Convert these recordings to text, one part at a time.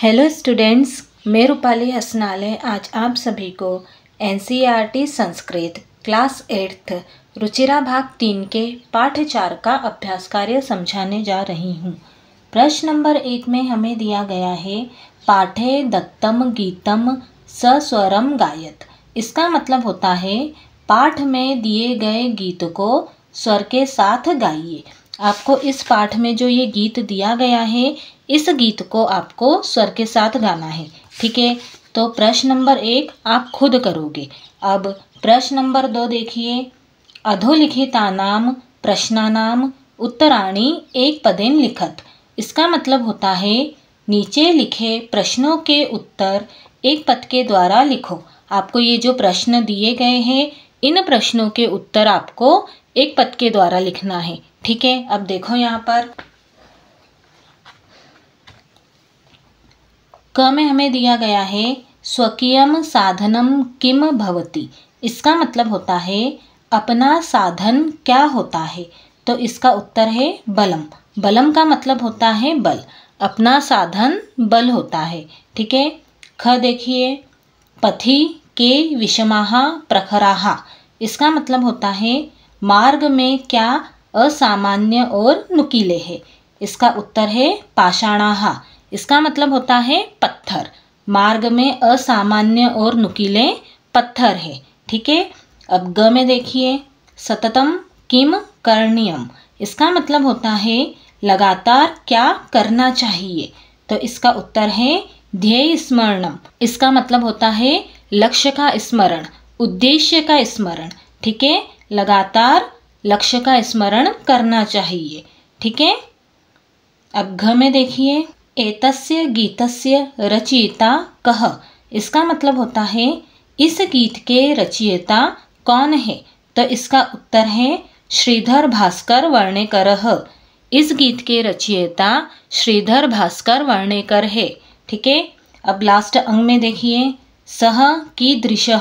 hello students मैं रूपाली हसनालय आज आप सभी को एन e Sanskrit class eighth Ruchira भाग तीन के पाठ चार का अभ्यास कार्य समझाने जा रही हूँ प्रश्न नंबर एक में हमें दिया गया है पाठे दत्तम गीतम सस्वरम गायत इसका मतलब होता है पाठ में दिए गए गीत को स्वर के साथ गाइए आपको इस पाठ में जो ये गीत दिया गया है इस गीत को आपको स्वर के साथ गाना है ठीक है तो प्रश्न नंबर एक आप खुद करोगे अब प्रश्न नंबर दो देखिए अधोलिखितानाम प्रश्नानाम उत्तराणी एक पदेन लिखत इसका मतलब होता है नीचे लिखे प्रश्नों के उत्तर एक पद के द्वारा लिखो आपको ये जो प्रश्न दिए गए हैं इन प्रश्नों के उत्तर आपको एक पद के द्वारा लिखना है ठीक है अब देखो यहाँ पर क में हमें दिया गया है स्वकीयम साधनम किम भवती इसका मतलब होता है अपना साधन क्या होता है तो इसका उत्तर है बलम बलम का मतलब होता है बल अपना साधन बल होता है ठीक है ख देखिए पथि के विषमाहा प्रखराहा इसका मतलब होता है मार्ग में क्या असामान्य और नुकीले है इसका उत्तर है पाषाणाहा इसका मतलब होता है पत्थर मार्ग में असामान्य और नुकीले पत्थर है ठीक है अब ग में देखिए सततम किम करणियम इसका मतलब होता है लगातार क्या करना चाहिए तो इसका उत्तर है ध्येय स्मरणम इसका मतलब होता है लक्ष्य का स्मरण उद्देश्य का स्मरण ठीक है लगातार लक्ष्य का स्मरण करना चाहिए ठीक है अब घ में देखिए एतस्य गीतस्य रचयिता कह इसका मतलब होता है इस गीत के रचयिता कौन है तो इसका उत्तर है श्रीधर भास्कर वर्णेकर इस गीत के रचयिता श्रीधर भास्कर वर्णेकर है ठीक है अब लास्ट अंग में देखिए सह की दृश्य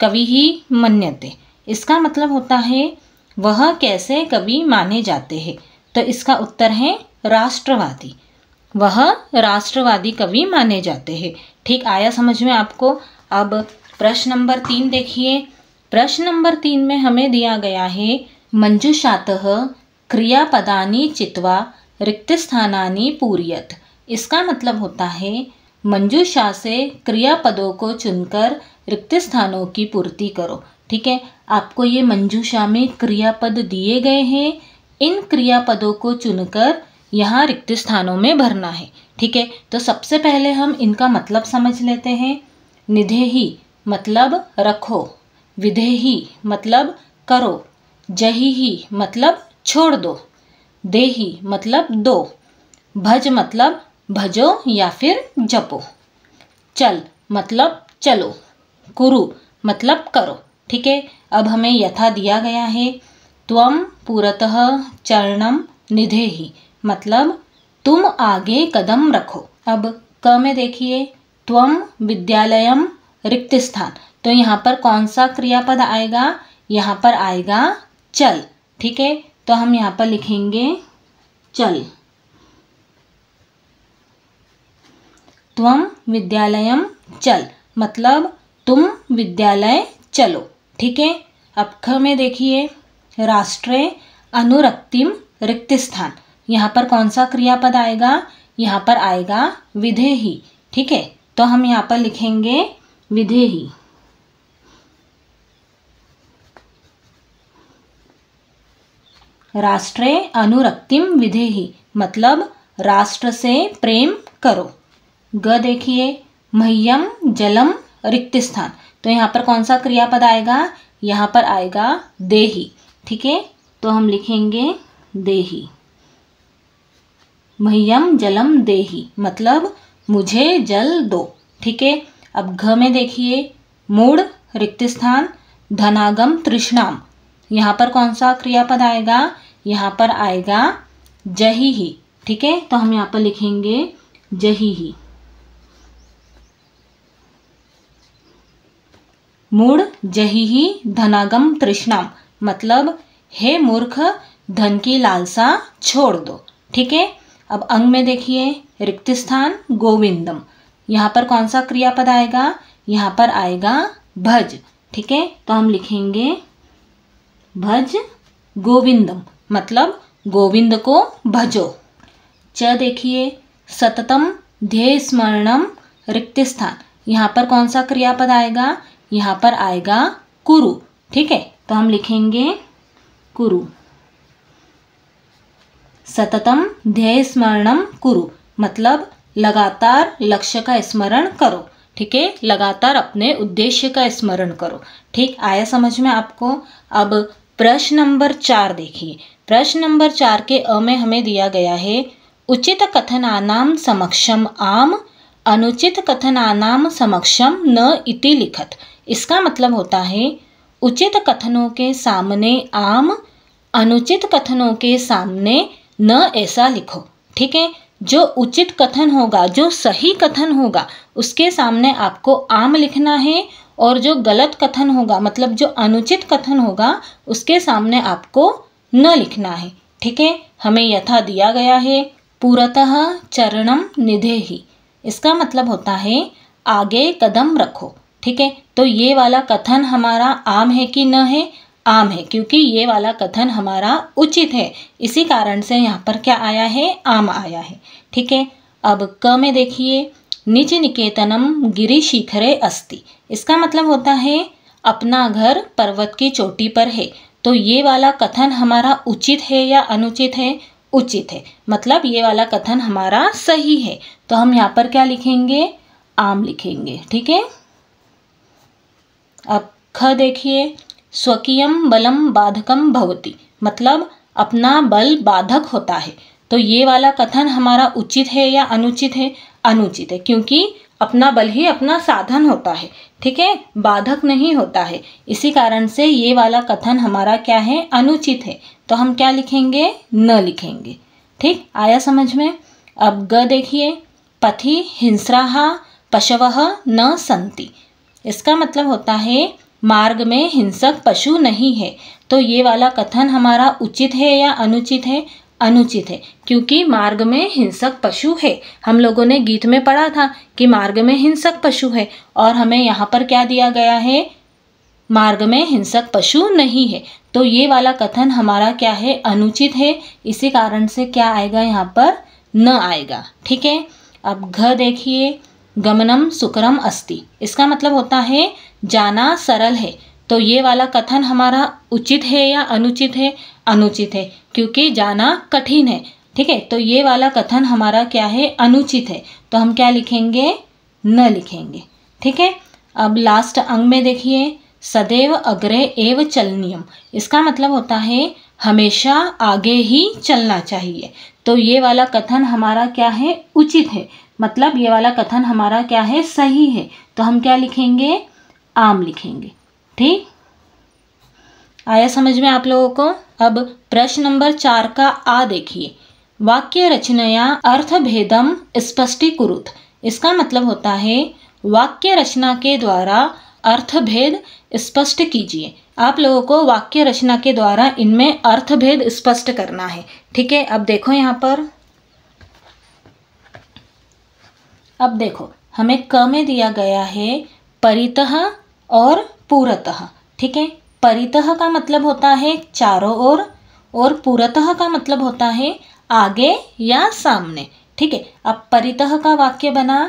कवि ही मन्यते इसका मतलब होता है वह कैसे कवि माने जाते हैं तो इसका उत्तर है राष्ट्रवादी वह राष्ट्रवादी कवि माने जाते हैं ठीक आया समझ में आपको अब प्रश्न नंबर तीन देखिए प्रश्न नंबर तीन में हमें दिया गया है मंजुषात क्रियापदानी चित्वा रिक्त स्थानानी पूरीयत इसका मतलब होता है मंजुषा से क्रियापदों को चुनकर रिक्त स्थानों की पूर्ति करो ठीक है आपको ये मंजूषा में क्रियापद दिए गए हैं इन क्रियापदों को चुनकर यहाँ रिक्त स्थानों में भरना है ठीक है तो सबसे पहले हम इनका मतलब समझ लेते हैं निधेही मतलब रखो विधेही मतलब करो जही मतलब छोड़ दो देही मतलब दो भज मतलब भजो या फिर जपो चल मतलब चलो कुरु मतलब करो ठीक है अब हमें यथा दिया गया है तम पुरत चरणम निधे ही मतलब तुम आगे कदम रखो अब क में देखिए तम विद्यालयम रिक्त स्थान तो यहाँ पर कौन सा क्रियापद आएगा यहाँ पर आएगा चल ठीक है तो हम यहाँ पर लिखेंगे चल त्वम विद्यालयम चल मतलब तुम विद्यालय चलो ठीक है अब ख में देखिए राष्ट्र अनुरक्तिम रिक्त स्थान यहाँ पर कौन सा क्रियापद आएगा यहाँ पर आएगा विधेही ठीक है तो हम यहाँ पर लिखेंगे विधेही राष्ट्र अनुरक्तिम विधेही मतलब राष्ट्र से प्रेम करो ग देखिए मह्यम जलम रिक्त स्थान तो यहाँ पर कौन सा क्रियापद आएगा यहाँ पर आएगा देही ठीक है तो हम लिखेंगे देही मह्यम जलम देही मतलब मुझे जल दो ठीक है अब घ में देखिए मूड रिक्त स्थान धनागम तृष्णाम यहाँ पर कौन सा क्रियापद आएगा यहाँ पर आएगा जही ही ठीक है तो हम यहाँ पर लिखेंगे जही ही मूड़ जही ही धनागम तृष्णा मतलब हे मूर्ख धन की लालसा छोड़ दो ठीक है अब अंग में देखिए रिक्त स्थान गोविंदम यहाँ पर कौन सा क्रियापद आएगा यहाँ पर आएगा भज ठीक है तो हम लिखेंगे भज गोविंदम मतलब गोविंद को भजो च देखिए सततम ध्येय स्मरणम रिक्त स्थान यहाँ पर कौन सा क्रियापद आएगा यहाँ पर आएगा कुरु ठीक है तो हम लिखेंगे कुरु सततम ध्येय स्मरणम कुरु मतलब लगातार लक्ष्य का स्मरण करो ठीक है लगातार अपने उद्देश्य का स्मरण करो ठीक आया समझ में आपको अब प्रश्न नंबर चार देखिए प्रश्न नंबर चार के अ में हमें दिया गया है उचित कथनानाम समक्षम आम अनुचित कथनानाम समक्षम न इति लिखत इसका मतलब होता है उचित कथनों के सामने आम अनुचित कथनों के सामने न ऐसा लिखो ठीक है जो उचित कथन होगा जो सही कथन होगा उसके सामने आपको आम लिखना है और जो गलत कथन होगा मतलब जो अनुचित कथन होगा उसके सामने आपको न लिखना है ठीक है हमें यथा दिया गया है पूरतः चरणम निधे ही इसका मतलब होता है आगे कदम रखो ठीक है तो ये वाला कथन हमारा आम है कि न है आम है क्योंकि ये वाला कथन हमारा उचित है इसी कारण से यहाँ पर क्या आया है आम आया है ठीक है अब क में देखिए निज निकेतनम गिरी शिखरे अस्ति इसका मतलब होता है अपना घर पर्वत की चोटी पर है तो ये वाला कथन हमारा उचित है या अनुचित है उचित है मतलब ये वाला कथन हमारा सही है तो हम यहाँ पर क्या लिखेंगे आम लिखेंगे ठीक है अब ख देखिए स्वकीयम बलम बाधकम भवती मतलब अपना बल बाधक होता है तो ये वाला कथन हमारा उचित है या अनुचित है अनुचित है क्योंकि अपना बल ही अपना साधन होता है ठीक है बाधक नहीं होता है इसी कारण से ये वाला कथन हमारा क्या है अनुचित है तो हम क्या लिखेंगे न लिखेंगे ठीक आया समझ में अब ग देखिए पथि हिंसरा पशव न संति इसका मतलब होता है मार्ग में हिंसक पशु नहीं है तो ये वाला कथन हमारा उचित है या अनुचित है अनुचित है क्योंकि मार्ग में हिंसक पशु है हम लोगों ने गीत में पढ़ा था कि मार्ग में हिंसक पशु है और हमें यहाँ पर क्या दिया गया है मार्ग में हिंसक पशु नहीं है तो ये वाला कथन हमारा क्या है अनुचित है इसी कारण से क्या आएगा यहाँ पर न आएगा ठीक है अब घ देखिए गमनम सुकरम अस्ति इसका मतलब होता है जाना सरल है तो ये वाला कथन हमारा उचित है या अनुचित है अनुचित है क्योंकि जाना कठिन है ठीक है तो ये वाला कथन हमारा क्या है अनुचित है तो हम क्या लिखेंगे न लिखेंगे ठीक है अब लास्ट अंग में देखिए सदैव अग्रे एव चलनियम इसका मतलब होता है हमेशा आगे ही चलना चाहिए तो ये वाला कथन हमारा क्या है उचित है मतलब ये वाला कथन हमारा क्या है सही है तो हम क्या लिखेंगे आम लिखेंगे ठीक आया समझ में आप लोगों को अब प्रश्न नंबर चार का आ देखिए वाक्य रचनाया अर्थ भेदम स्पष्टीकृत इसका मतलब होता है वाक्य रचना के द्वारा अर्थ भेद स्पष्ट कीजिए आप लोगों को वाक्य रचना के द्वारा इनमें अर्थ भेद स्पष्ट करना है ठीक है अब देखो यहाँ पर अब देखो हमें क में दिया गया है परितः और पूरतः ठीक है परितः का मतलब होता है चारों ओर और, और पूरतः का मतलब होता है आगे या सामने ठीक है अब परितः का वाक्य बना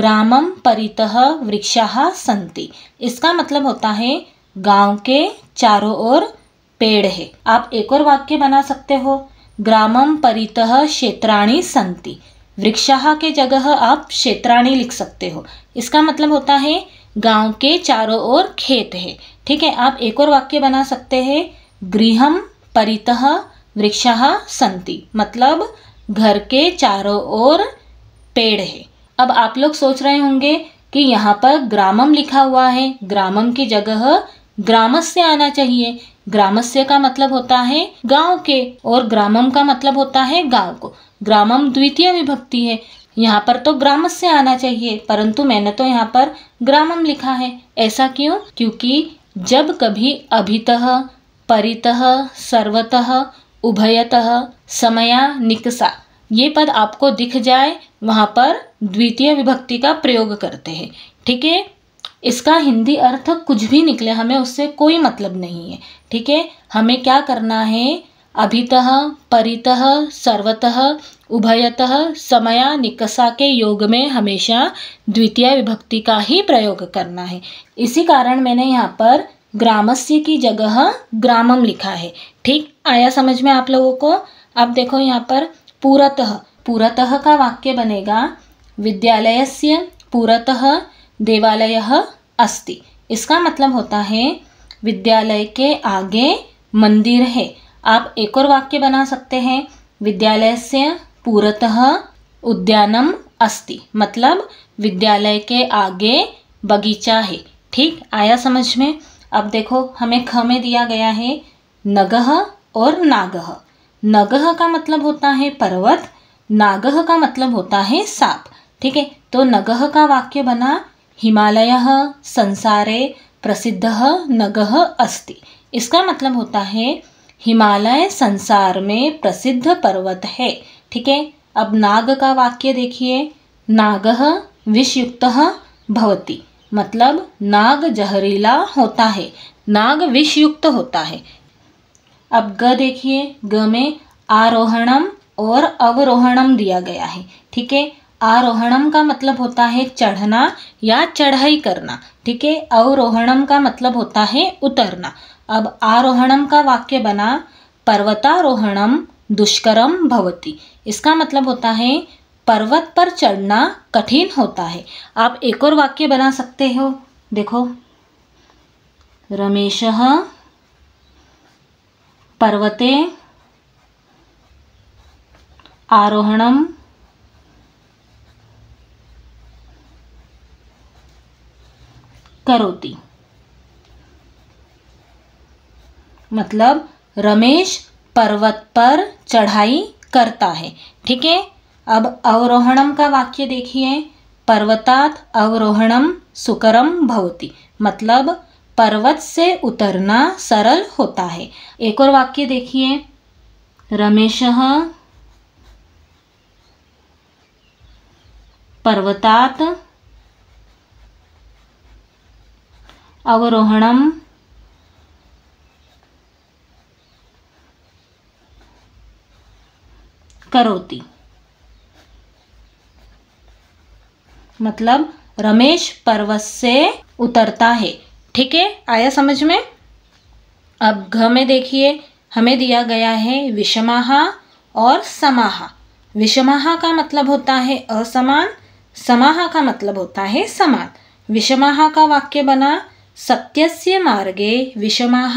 ग्रामम परितः वृक्षा संति इसका मतलब होता है गांव के चारों ओर पेड़ है आप एक और वाक्य बना सकते हो ग्रामम परितः क्षेत्राणी संति वृक्षाह के जगह आप क्षेत्राणी लिख सकते हो इसका मतलब होता है गांव के चारों ओर खेत है ठीक है आप एक और वाक्य बना सकते हैं गृहम परितः वृक्षाह संति मतलब घर के चारों ओर पेड़ है अब आप लोग सोच रहे होंगे कि यहाँ पर ग्रामम लिखा हुआ है ग्रामम की जगह ग्रामस से आना चाहिए ग्रामस्य का मतलब होता है गांव के और ग्रामम का मतलब होता है गांव को ग्रामम द्वितीय विभक्ति है यहाँ पर तो ग्राम से आना चाहिए परंतु मैंने तो यहाँ पर ग्रामम लिखा है ऐसा क्यों क्योंकि जब कभी अभितः परितः सर्वतः उभयतः समया निकसा ये पद आपको दिख जाए वहाँ पर द्वितीय विभक्ति का प्रयोग करते हैं ठीक है इसका हिंदी अर्थ कुछ भी निकले हमें उससे कोई मतलब नहीं है ठीक है हमें क्या करना है अभितः परितः सर्वतः उभयतः समया निकसा के योग में हमेशा द्वितीय विभक्ति का ही प्रयोग करना है इसी कारण मैंने यहाँ पर ग्रामस्य की जगह ग्रामम लिखा है ठीक आया समझ में आप लोगों को अब देखो यहाँ पर पूरतः पूरतः का वाक्य बनेगा विद्यालय से पूरतः देवालय अस्ति इसका मतलब होता है विद्यालय के आगे मंदिर है आप एक और वाक्य बना सकते हैं विद्यालय से पूर्वतः उद्यानम अस्ति मतलब विद्यालय के आगे बगीचा है ठीक आया समझ में अब देखो हमें ख में दिया गया है नगह और नागह नगह का मतलब होता है पर्वत नागह का मतलब होता है सांप ठीक है तो नगह का वाक्य बना हिमालय संसारे प्रसिद्ध नगह अस्ति इसका मतलब होता है हिमालय संसार में प्रसिद्ध पर्वत है ठीक है अब नाग का वाक्य देखिए नाग विषयुक्त भवती मतलब नाग जहरीला होता है नाग विषयुक्त होता है अब ग देखिए ग में आरोहणम और अवरोहणम दिया गया है ठीक है आरोहणम का मतलब होता है चढ़ना या चढ़ाई करना ठीक है अवरोहणम का मतलब होता है उतरना अब आरोहणम का वाक्य बना पर्वतारोहणम दुष्करम भवती इसका मतलब होता है पर्वत पर चढ़ना कठिन होता है आप एक और वाक्य बना सकते हो देखो रमेश पर्वते आरोहणम करोति मतलब रमेश पर्वत पर चढ़ाई करता है ठीक है अब अवरोहणम का वाक्य देखिए पर्वतात अवरोहणम सुकरम भवती मतलब पर्वत से उतरना सरल होता है एक और वाक्य देखिए रमेश पर्वतात अवरोहणम करोती मतलब रमेश पर्वत से उतरता है ठीक है आया समझ में अब घ में देखिए हमें दिया गया है विषमाहा और समाहा विषमाहा का मतलब होता है असमान समाहा का मतलब होता है समान विषमाहा का वाक्य बना सत्यस्य मार्गे विषमाः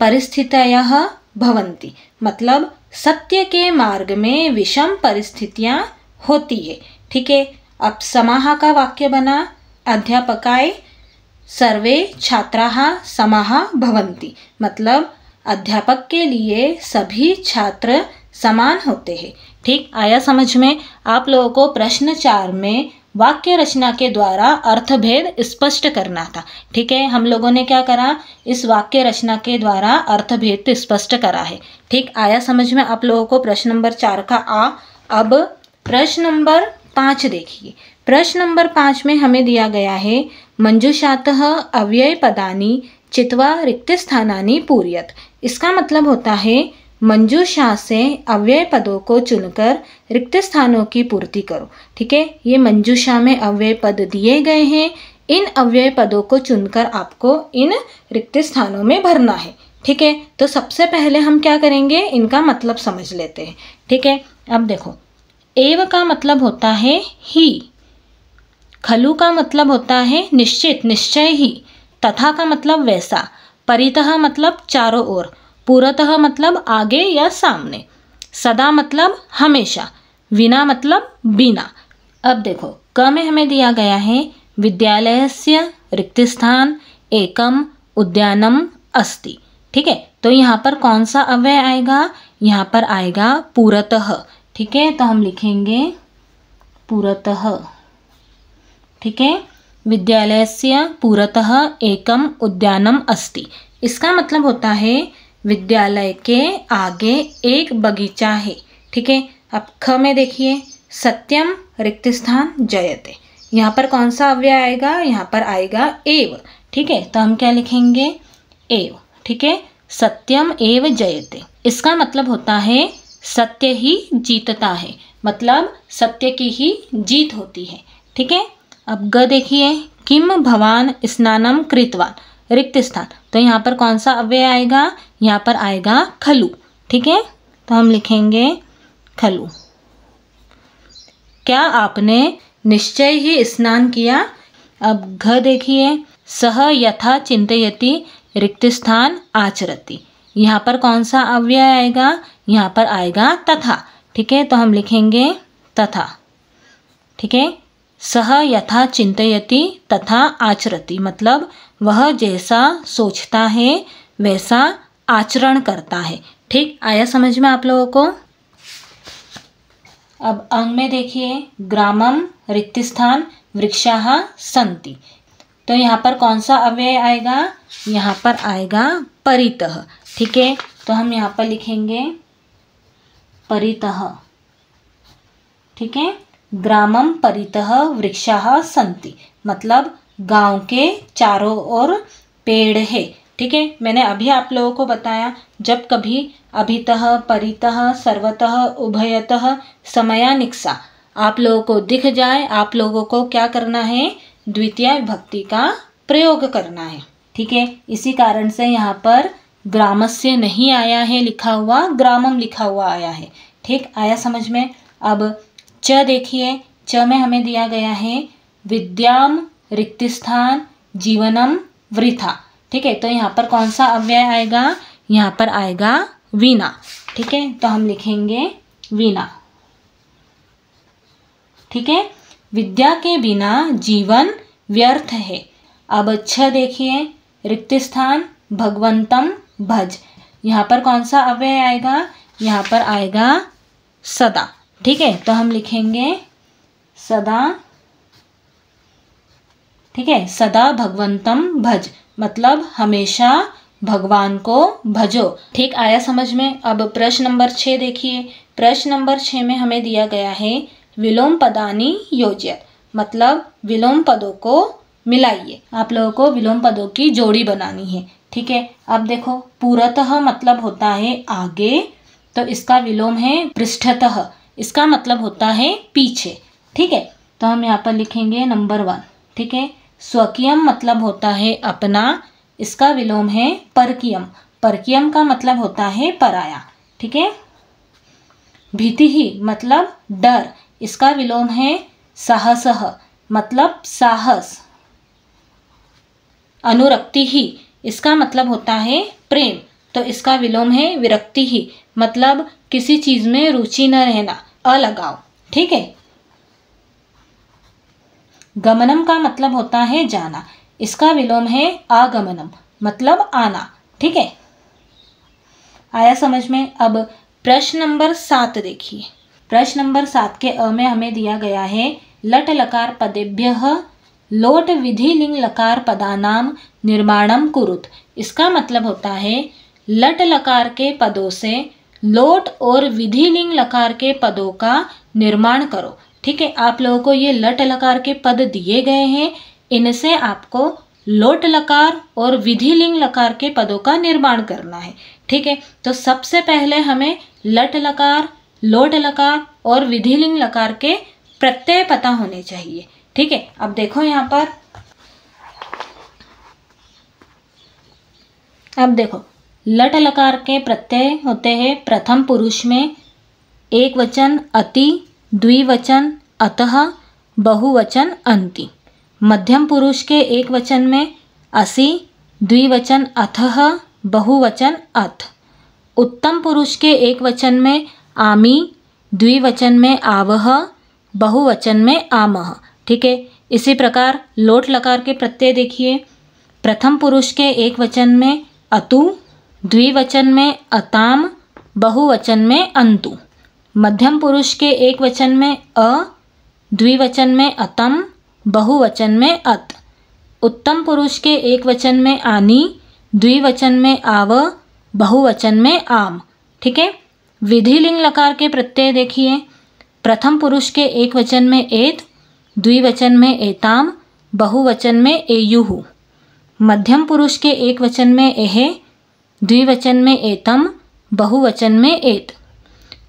परिस्थितयः भवन्ति मतलब सत्य के मार्ग में विषम परिस्थितियाँ होती है ठीक है अब समाह का वाक्य बना अध्यापकाय सर्वे छात्राः समाह भवन्ति मतलब अध्यापक के लिए सभी छात्र समान होते हैं ठीक आया समझ में आप लोगों को प्रश्न चार में वाक्य रचना के द्वारा अर्थभेद स्पष्ट करना था ठीक है हम लोगों ने क्या करा इस वाक्य रचना के द्वारा अर्थभेद तो स्पष्ट करा है ठीक आया समझ में आप लोगों को प्रश्न नंबर चार का आ अब प्रश्न नंबर पाँच देखिए प्रश्न नंबर पाँच में हमें दिया गया है मंजूषातः अव्यय पदानी चित्वा रिक्त स्थानानी पूरीयत इसका मतलब होता है मंजूषा से अव्यय पदों को चुनकर रिक्त स्थानों की पूर्ति करो ठीक है ये मंजूषा में अव्यय पद दिए गए हैं इन अव्यय पदों को चुनकर आपको इन रिक्त स्थानों में भरना है ठीक है तो सबसे पहले हम क्या करेंगे इनका मतलब समझ लेते हैं ठीक है अब देखो एव का मतलब होता है ही खलु का मतलब होता है निश्चित निश्चय ही तथा का मतलब वैसा परितः मतलब चारों ओर पूरतः मतलब आगे या सामने सदा मतलब हमेशा विना मतलब बिना अब देखो क में हमें दिया गया है विद्यालय से रिक्त स्थान एकम उद्यानम अस्ति ठीक है तो यहाँ पर कौन सा अव्यय आएगा यहाँ पर आएगा पूरतः ठीक है तो हम लिखेंगे पूरतः ठीक है विद्यालय से पूरतः एकम उद्यानम अस्ति इसका मतलब होता है विद्यालय के आगे एक बगीचा है ठीक है अब ख में देखिए सत्यम रिक्त स्थान जयते यहाँ पर कौन सा अव्यय आएगा यहाँ पर आएगा एव ठीक है तो हम क्या लिखेंगे एव ठीक है सत्यम एव जयते इसका मतलब होता है सत्य ही जीतता है मतलब सत्य की ही जीत होती है ठीक है अब ग देखिए किम भवान स्नानम कृतवान रिक्त स्थान तो यहाँ पर कौन सा अव्यय आएगा यहाँ पर आएगा खलु ठीक है तो हम लिखेंगे खलु क्या आपने निश्चय ही स्नान किया अब घ देखिए सह यथा चिंतयति रिक्त स्थान आचरती यहाँ पर कौन सा अव्यय आएगा यहाँ पर आएगा तथा ठीक है तो हम लिखेंगे तथा ठीक है सह यथा चिंतयति तथा आचरति मतलब वह जैसा सोचता है वैसा आचरण करता है ठीक आया समझ में आप लोगों को अब अंग में देखिए ग्रामम रिक्त स्थान वृक्षा संति तो यहाँ पर कौन सा अव्यय आएगा यहाँ पर आएगा परित ठीक है तो हम यहाँ पर लिखेंगे परित ठीक है ग्रामम परितः वृक्षाः सन्ती मतलब गांव के चारों ओर पेड़ है ठीक है मैंने अभी आप लोगों को बताया जब कभी अभितः परितः सर्वतः उभयतः समयानिक्सा आप लोगों को दिख जाए आप लोगों को क्या करना है द्वितीय विभक्ति का प्रयोग करना है ठीक है इसी कारण से यहाँ पर ग्रामस्य नहीं आया है लिखा हुआ ग्रामम लिखा हुआ आया है ठीक आया समझ में अब च देखिए च में हमें दिया गया है विद्याम रिक्त स्थान जीवनम वृथा ठीक है तो यहाँ पर कौन सा अव्यय आएगा यहाँ पर आएगा वीणा ठीक है तो हम लिखेंगे वीणा ठीक है विद्या के बिना जीवन व्यर्थ है अब छ देखिए रिक्त स्थान भगवंतम भज यहाँ पर कौन सा अव्यय आएगा यहाँ पर आएगा सदा ठीक है तो हम लिखेंगे सदा ठीक है सदा भगवंतम भज मतलब हमेशा भगवान को भजो ठीक आया समझ में अब प्रश्न नंबर छः देखिए प्रश्न नंबर छः में हमें दिया गया है विलोम पदानी योज्य मतलब विलोम पदों को मिलाइए आप लोगों को विलोम पदों की जोड़ी बनानी है ठीक है अब देखो पूरतः मतलब होता है आगे तो इसका विलोम है पृष्ठतः इसका मतलब होता है पीछे ठीक है तो हम यहाँ पर लिखेंगे नंबर वन ठीक है स्वकीयम मतलब होता है अपना इसका विलोम है परकियम परकियम का मतलब होता है पराया ठीक है भीति ही मतलब डर इसका विलोम है साहस मतलब साहस अनुरक्ति ही इसका मतलब होता है प्रेम तो इसका विलोम है विरक्ति ही मतलब किसी चीज़ में रुचि न रहना अ लगाओ ठीक है गमनम का मतलब होता है जाना इसका विलोम है आगमनम मतलब आना ठीक है आया समझ में अब प्रश्न नंबर सात देखिए प्रश्न नंबर सात के अ में हमें दिया गया है लट लकार पदेभ्य लोट विधि लिंग लकार पदानाम निर्माणम कुरुत इसका मतलब होता है लट लकार के पदों से लोट और विधि लिंग लकार के पदों का निर्माण करो ठीक है आप लोगों को ये लट लकार के पद दिए गए हैं इनसे आपको लोट लकार और विधि लिंग लकार के पदों का निर्माण करना है ठीक है तो सबसे पहले हमें लट लकार लोट लकार और विधि लिंग लकार के प्रत्यय पता होने चाहिए ठीक है अब देखो यहाँ पर अब देखो लट लकार के प्रत्यय होते हैं प्रथम पुरुष में एक वचन अति द्विवचन अतः बहुवचन अंति मध्यम पुरुष के एक वचन में असि द्विवचन अथ बहुवचन अथ उत्तम पुरुष के एक वचन में आमी द्विवचन में आवह बहुवचन में आमह ठीक है इसी प्रकार लोट लकार के प्रत्यय देखिए प्रथम पुरुष के एक वचन में अतु द्विवचन में अताम बहुवचन में अंतु मध्यम पुरुष के एक वचन में अ द्विवचन में अतम बहुवचन में अत उत्तम पुरुष के एक वचन में आनी द्विवचन में आव बहुवचन में आम ठीक है विधि लिंग लकार के प्रत्यय देखिए प्रथम पुरुष के एक वचन में एत द्विवचन में एताम बहुवचन में एयुहु मध्यम पुरुष के एक वचन में एहे द्विवचन में एतम बहुवचन में एत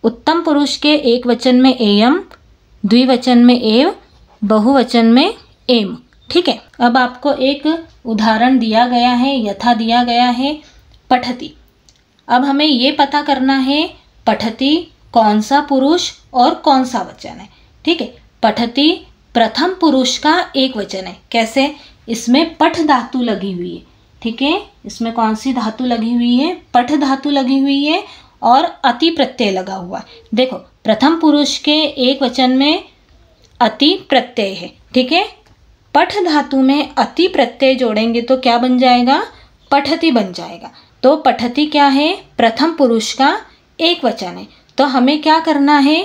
उत्तम पुरुष के एक वचन में एयम द्विवचन में एव बहुवचन में एम ठीक है अब आपको एक उदाहरण दिया गया है यथा दिया गया है पठती अब हमें ये पता करना है पठती कौन सा पुरुष और कौन सा वचन है ठीक है पठती प्रथम पुरुष का एक वचन है कैसे इसमें पठ धातु लगी हुई है ठीक है इसमें कौन सी धातु लगी हुई है पठ धातु लगी हुई है और अति प्रत्यय लगा हुआ है देखो प्रथम पुरुष के एक वचन में अति प्रत्यय है ठीक है पठ धातु में अति प्रत्यय जोड़ेंगे तो क्या बन जाएगा पठती बन जाएगा तो पठती क्या है प्रथम पुरुष का एक वचन है तो हमें क्या करना है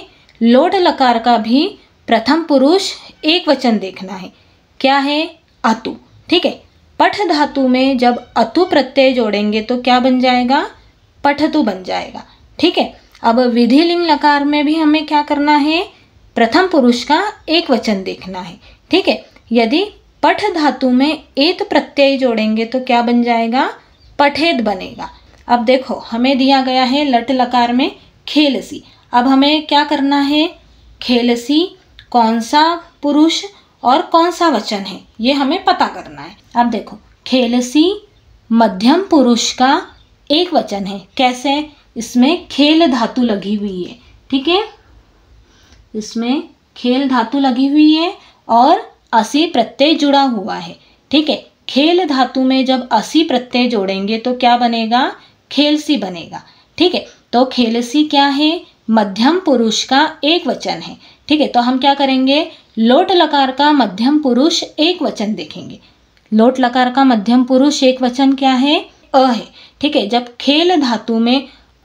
लोट लकार का भी प्रथम पुरुष एक वचन देखना है क्या है अतु ठीक है पठ धातु में जब अतु प्रत्यय जोड़ेंगे तो क्या बन जाएगा पठतु बन जाएगा ठीक है अब विधि लिंग लकार में भी हमें क्या करना है प्रथम पुरुष का एक वचन देखना है ठीक है यदि पठ धातु में एत प्रत्यय जोड़ेंगे तो क्या बन जाएगा पठेद बनेगा अब देखो हमें दिया गया है लट लकार में खेलसी अब हमें क्या करना है खेलसी कौन सा पुरुष और कौन सा वचन है ये हमें पता करना है अब देखो खेलसी मध्यम पुरुष का एक वचन है कैसे इसमें खेल धातु लगी हुई है ठीक है इसमें खेल धातु लगी हुई है और असी प्रत्यय जुड़ा हुआ है ठीक है खेल धातु में जब असी प्रत्यय जोड़ेंगे तो क्या बनेगा खेलसी बनेगा ठीक है तो खेलसी क्या है मध्यम पुरुष का एक वचन है ठीक है तो हम क्या करेंगे लोट लकार का मध्यम पुरुष एक वचन देखेंगे लोट लकार का मध्यम पुरुष एक वचन क्या है अ है ठीक है जब खेल धातु में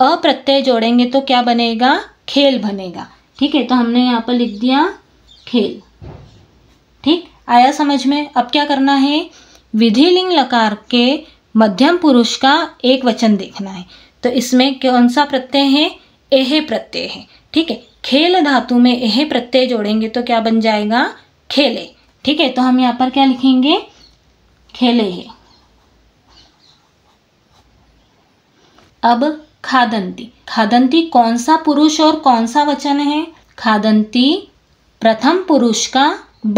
अ प्रत्यय जोड़ेंगे तो क्या बनेगा खेल बनेगा ठीक है तो हमने यहाँ पर लिख दिया खेल ठीक आया समझ में अब क्या करना है विधि लिंग लकार के मध्यम पुरुष का एक वचन देखना है तो इसमें कौन सा प्रत्यय है एह प्रत्यय है ठीक है खेल धातु में यह प्रत्यय जोड़ेंगे तो क्या बन जाएगा खेले ठीक है तो हम यहाँ पर क्या लिखेंगे खेले है अब खादंती खादंती कौन सा पुरुष और कौन सा वचन है खादंती प्रथम पुरुष का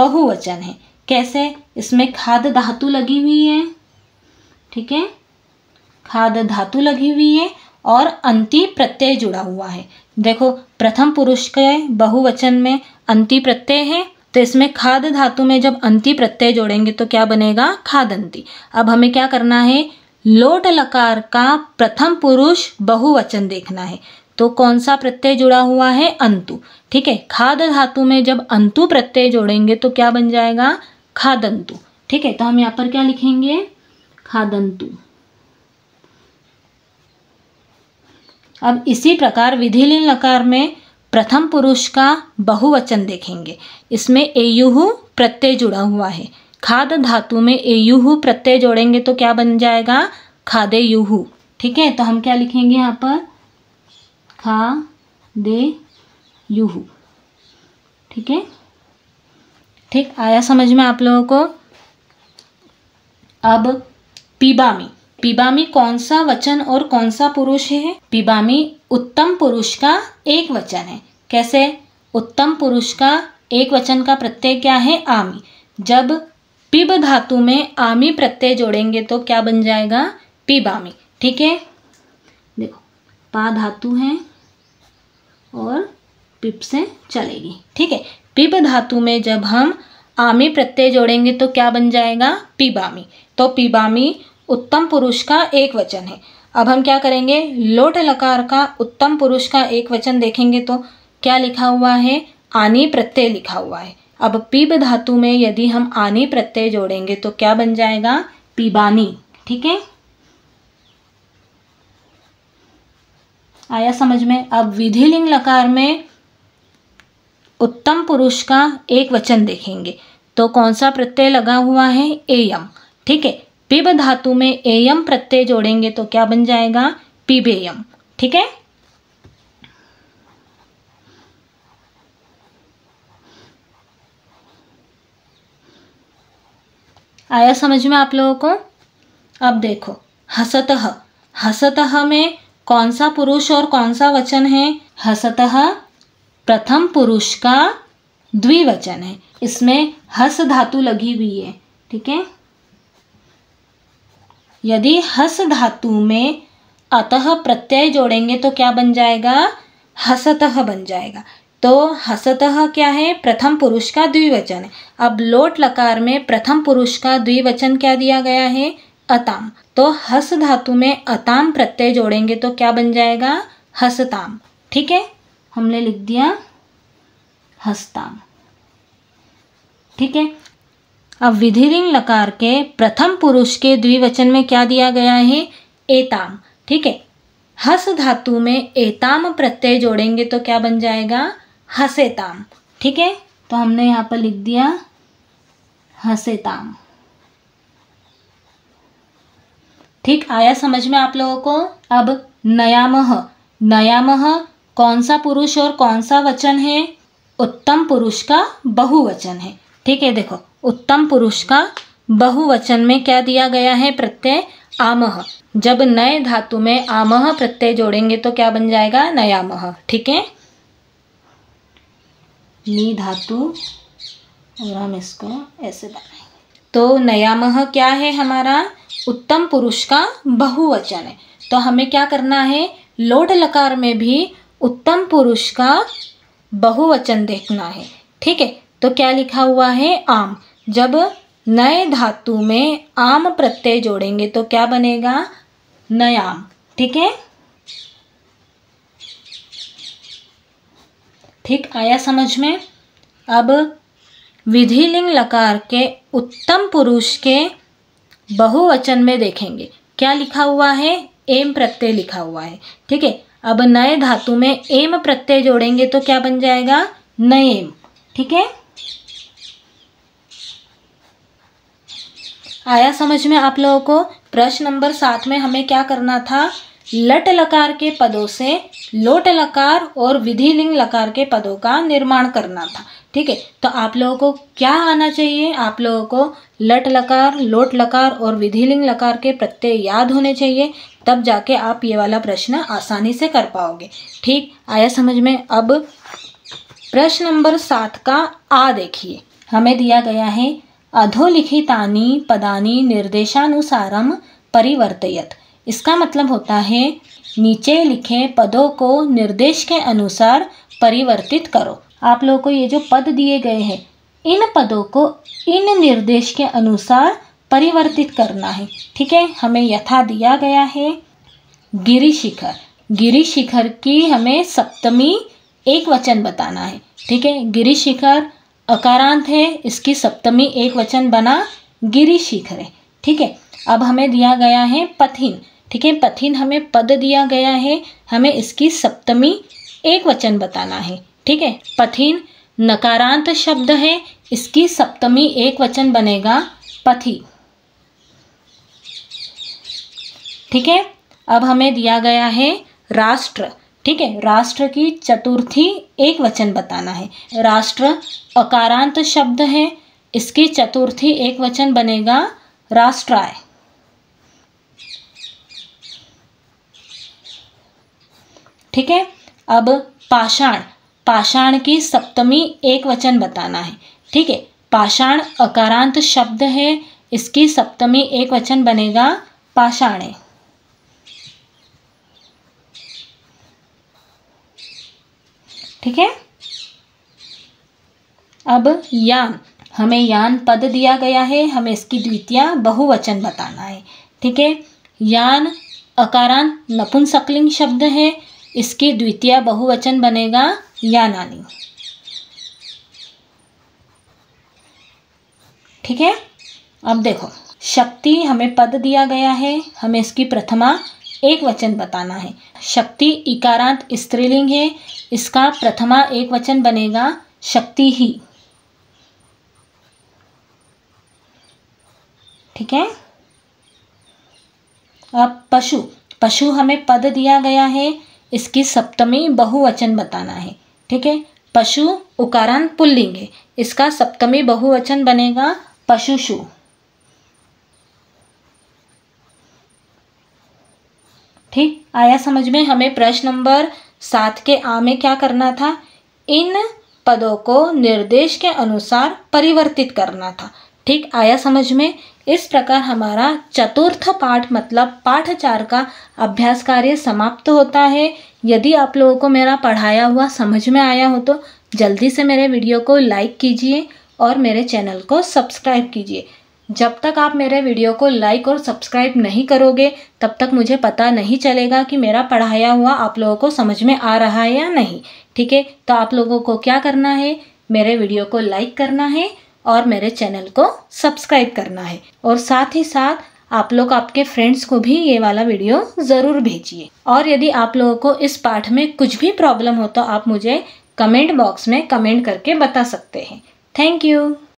बहुवचन है कैसे इसमें खाद धातु लगी हुई है ठीक है खाद धातु लगी हुई है और अंति प्रत्यय जुड़ा हुआ है देखो प्रथम पुरुष के बहुवचन में अंति प्रत्यय है तो इसमें खाद धातु में जब अंति प्रत्यय जोड़ेंगे तो क्या बनेगा खादंती अब हमें क्या करना है लोट लकार का प्रथम पुरुष बहुवचन देखना है तो कौन सा प्रत्यय जुड़ा हुआ है अंतु ठीक है खाद धातु में जब अंतु प्रत्यय जोड़ेंगे तो क्या बन जाएगा खादंतु ठीक है तो हम यहाँ पर क्या लिखेंगे खादंतु अब इसी प्रकार विधिलीन लकार में प्रथम पुरुष का बहुवचन देखेंगे इसमें एयुहु प्रत्यय जुड़ा हुआ है खाद धातु में एयुहु प्रत्यय जोड़ेंगे तो क्या बन जाएगा खादे युहु ठीक है तो हम क्या लिखेंगे यहाँ पर खा दे युहु ठीक है ठीक आया समझ में आप लोगों को अब पीबा में पिबामी कौन सा वचन और कौन सा पुरुष है पिबामी उत्तम पुरुष का एक वचन है कैसे उत्तम पुरुष का एक वचन का प्रत्यय क्या है आमी जब पिब धातु में आमी प्रत्यय जोड़ेंगे तो क्या बन जाएगा पिबामी ठीक है देखो पा धातु है और पिप से चलेगी ठीक है पिब धातु में जब हम आमी प्रत्यय जोड़ेंगे तो क्या बन जाएगा पिबामी तो पिबामी उत्तम पुरुष का एक वचन है अब हम क्या करेंगे लोट लकार का उत्तम पुरुष का एक वचन देखेंगे तो क्या लिखा हुआ है आनी प्रत्यय लिखा हुआ है अब पीब धातु में यदि हम आनी प्रत्यय जोड़ेंगे तो क्या बन जाएगा पीबानी ठीक है आया समझ में अब विधि लिंग लकार में उत्तम पुरुष का एक वचन देखेंगे तो कौन सा प्रत्यय लगा हुआ है एयम ठीक है पिब धातु में एयम प्रत्यय जोड़ेंगे तो क्या बन जाएगा पिबेयम ठीक है आया समझ में आप लोगों को अब देखो हसतः हसतः में कौन सा पुरुष और कौन सा वचन है हसतः प्रथम पुरुष का द्विवचन है इसमें हस धातु लगी हुई है ठीक है यदि हस धातु में अतः प्रत्यय जोड़ेंगे तो क्या बन जाएगा हसतः बन जाएगा तो हसतः क्या है प्रथम पुरुष का द्विवचन है अब लोट लकार में प्रथम पुरुष का द्विवचन क्या दिया गया है अताम तो हस धातु में अताम प्रत्यय जोड़ेंगे तो क्या बन जाएगा हसताम ठीक है हमने लिख दिया हसताम ठीक है अब विधिविंग लकार के प्रथम पुरुष के द्विवचन में क्या दिया गया है एताम ठीक है हस धातु में एताम प्रत्यय जोड़ेंगे तो क्या बन जाएगा हसेताम ठीक है तो हमने यहाँ पर लिख दिया हसेताम ठीक आया समझ में आप लोगों को अब नयामह नयामह कौन सा पुरुष और कौन सा वचन है उत्तम पुरुष का बहुवचन है ठीक है देखो उत्तम पुरुष का बहुवचन में क्या दिया गया है प्रत्यय आमह जब नए धातु में आमह प्रत्यय जोड़ेंगे तो क्या बन जाएगा नयामह ठीक है नी धातु और हम इसको ऐसे बनाएंगे तो नयामह क्या है हमारा उत्तम पुरुष का बहुवचन है तो हमें क्या करना है लोड लकार में भी उत्तम पुरुष का बहुवचन देखना है ठीक है तो क्या लिखा हुआ है आम जब नए धातु में आम प्रत्यय जोड़ेंगे तो क्या बनेगा नयाम ठीक है ठीक आया समझ में अब विधिलिंग लकार के उत्तम पुरुष के बहुवचन में देखेंगे क्या लिखा हुआ है एम प्रत्यय लिखा हुआ है ठीक है अब नए धातु में एम प्रत्यय जोड़ेंगे तो क्या बन जाएगा नएम ठीक है आया समझ में आप लोगों को प्रश्न नंबर सात में हमें क्या करना था लट लकार के पदों से लोट लकार और विधि लिंग लकार के पदों का निर्माण करना था ठीक है तो आप लोगों को क्या आना चाहिए आप लोगों को लट लकार लोट लकार और विधि लिंग लकार के प्रत्यय याद होने चाहिए तब जाके आप ये वाला प्रश्न आसानी से कर पाओगे ठीक आया समझ में अब प्रश्न नंबर सात का आ देखिए हमें दिया गया है अधोलिखितानि पदानि निर्देशानुसारम परिवर्तयत इसका मतलब होता है नीचे लिखे पदों को निर्देश के अनुसार परिवर्तित करो आप लोगों को ये जो पद दिए गए हैं इन पदों को इन निर्देश के अनुसार परिवर्तित करना है ठीक है हमें यथा दिया गया है गिरी शिखर गिरी शिखर की हमें सप्तमी एक वचन बताना है ठीक है गिरी शिखर अकारांत है इसकी सप्तमी एक वचन बना गिरी शिखर है ठीक है अब हमें दिया गया है पथिन ठीक है पथिन हमें पद दिया गया है हमें इसकी सप्तमी एक वचन बताना है ठीक है पथिन नकारांत शब्द है इसकी सप्तमी एक वचन बनेगा पथी ठीक है अब हमें दिया गया है राष्ट्र ठीक है राष्ट्र की चतुर्थी एक वचन बताना है राष्ट्र अकारांत शब्द है इसकी चतुर्थी एक वचन बनेगा राष्ट्राय ठीक है अब पाषाण पाषाण की सप्तमी एक वचन बताना है ठीक है पाषाण अकारांत शब्द है इसकी सप्तमी एक वचन बनेगा पाषाणे ठीक है अब यान हमें यान पद दिया गया है हमें इसकी द्वितीय बहुवचन बताना है ठीक है यान अकारान नपुंसकलिंग शब्द है इसकी द्वितीय बहुवचन बनेगा यानानी ठीक है अब देखो शक्ति हमें पद दिया गया है हमें इसकी प्रथमा एक वचन बताना है शक्ति इकारांत स्त्रीलिंग है इसका प्रथमा एक वचन बनेगा शक्ति ही ठीक है अब पशु पशु हमें पद दिया गया है इसकी सप्तमी बहुवचन बताना है ठीक है पशु उकारांत पुल्लिंग है इसका सप्तमी बहुवचन बनेगा पशुशु ठीक आया समझ में हमें प्रश्न नंबर सात के आ में क्या करना था इन पदों को निर्देश के अनुसार परिवर्तित करना था ठीक आया समझ में इस प्रकार हमारा चतुर्थ पाठ मतलब पाठ चार का अभ्यास कार्य समाप्त होता है यदि आप लोगों को मेरा पढ़ाया हुआ समझ में आया हो तो जल्दी से मेरे वीडियो को लाइक कीजिए और मेरे चैनल को सब्सक्राइब कीजिए जब तक आप मेरे वीडियो को लाइक और सब्सक्राइब नहीं करोगे तब तक मुझे पता नहीं चलेगा कि मेरा पढ़ाया हुआ आप लोगों को समझ में आ रहा है या नहीं ठीक है तो आप लोगों को क्या करना है मेरे वीडियो को लाइक करना है और मेरे चैनल को सब्सक्राइब करना है और साथ ही साथ आप लोग आपके फ्रेंड्स को भी ये वाला वीडियो ज़रूर भेजिए और यदि आप लोगों को इस पाठ में कुछ भी प्रॉब्लम हो तो आप मुझे कमेंट बॉक्स में कमेंट करके बता सकते हैं थैंक यू